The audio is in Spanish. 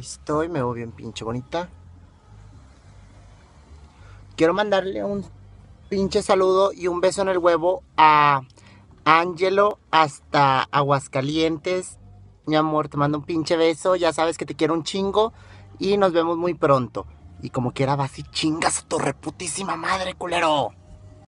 estoy, me veo bien pinche bonita. Quiero mandarle un pinche saludo y un beso en el huevo a Angelo hasta Aguascalientes. Mi amor, te mando un pinche beso. Ya sabes que te quiero un chingo y nos vemos muy pronto. Y como quiera, vas y chingas a tu reputísima madre, culero.